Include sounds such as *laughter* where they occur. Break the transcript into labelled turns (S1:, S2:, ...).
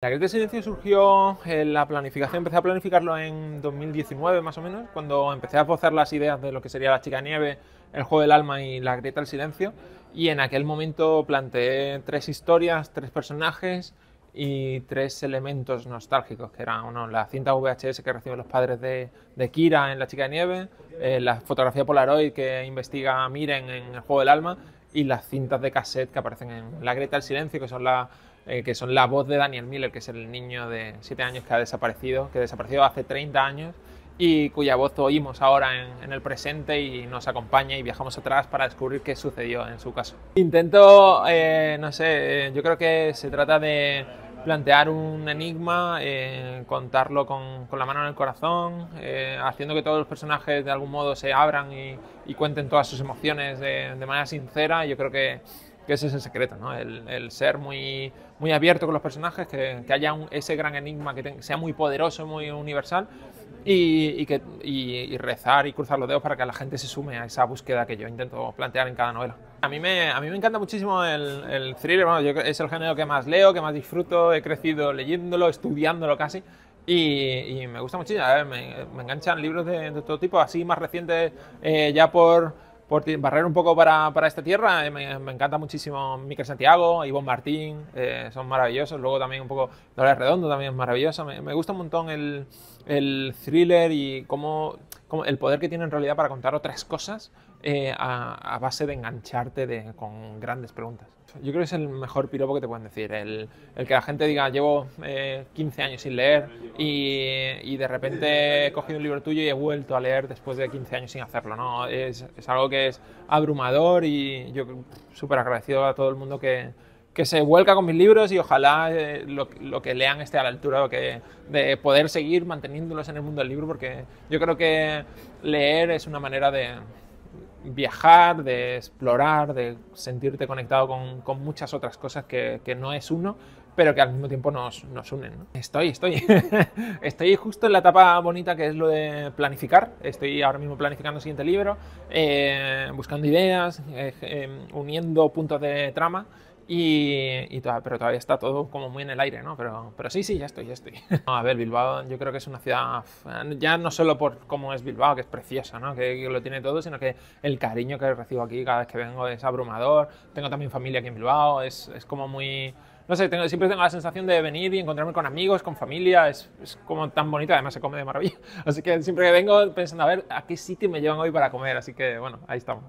S1: La grieta del silencio surgió en eh, la planificación, empecé a planificarlo en 2019 más o menos, cuando empecé a esbozar las ideas de lo que sería la chica nieve, el juego del alma y la grieta del silencio. Y en aquel momento planteé tres historias, tres personajes y tres elementos nostálgicos, que eran uno, la cinta VHS que reciben los padres de, Kira en La Chica Nieve, eh, la fotografía Polaroid que investiga Miren en El Juego del Alma y las cintas de cassette que aparecen en La Greta del Silencio, que son la, eh, que son la voz de Daniel Miller, que es el niño de 7 años que ha desaparecido, que desapareció hace 30 años y cuya voz oímos ahora en, el presente y nos acompaña y viajamos atrás para descubrir qué sucedió en su caso. Intento, eh, no sé, eh, yo creo que se trata de plantear un enigma, eh, contarlo con, la mano en el corazón, eh, haciendo que todos los personajes de algún modo se abran y, y cuenten todas sus emociones de manera sincera. Yo creo que que ese es el secreto, ¿no? el, ser muy, muy abierto con los personajes, que, que haya un, ese gran enigma que sea muy poderoso, muy universal, y, y, que, rezar y cruzar los dedos para que la gente se sume a esa búsqueda que yo intento plantear en cada novela. A mí me, a mí me encanta muchísimo el, el thriller, es el género que más leo, que más disfruto, he crecido leyéndolo, estudiándolo casi. Y, me gusta muchísimo, me, me, enganchan libros de, de, todo tipo, así más recientes, eh, ya por por barrer un poco para, esta tierra. Eh, me, encanta muchísimo Miquel Santiago, Ivonne Martín, eh, son maravillosos. Luego también un poco Dolores Redondo también es maravilloso... Me, gusta un montón el, el, thriller y cómo el poder que tiene en realidad para contar otras cosas eh, a, base de engancharte con grandes preguntas. Yo creo que es el mejor piropo que te pueden decir, el, que la gente diga llevo 15 eh, años sin leer y, de repente he cogido un libro tuyo y he vuelto a leer después de 15 años sin hacerlo, ¿no? Es, es algo que es abrumador y yo súper agradecido a todo el mundo que, que se vuelca con mis libros y ojalá eh, lo, que lean esté a la altura de poder seguir manteniéndolos en el mundo del libro, porque yo creo que leer es una manera de viajar, de explorar, de sentirte conectado con, muchas otras cosas que, no es uno, pero que al mismo tiempo nos, nos unen. Estoy, estoy. *laughs* estoy justo en la etapa bonita que es lo de planificar. Estoy ahora mismo planificando el siguiente libro, eh, buscando ideas, eh, uniendo puntos de trama y, pero todavía está todo como muy en el aire, ¿no? Pero, pero sí, sí, ya estoy, ya estoy. *laughs* a ver, Bilbao yo creo que es una ciudad, ya no solo por cómo es Bilbao, que es preciosa, ¿no? Que, lo tiene todo, sino que el cariño que recibo aquí cada vez que vengo es abrumador. Tengo también familia aquí en Bilbao, es, es como muy... No sé, tengo, siempre tengo la sensación de venir y encontrarme con amigos, con familia, es, es como tan bonito, además se come de maravilla. *laughs* Así que siempre que vengo pensando, a ver, ¿a qué sitio me llevan hoy para comer? Así que bueno, ahí estamos.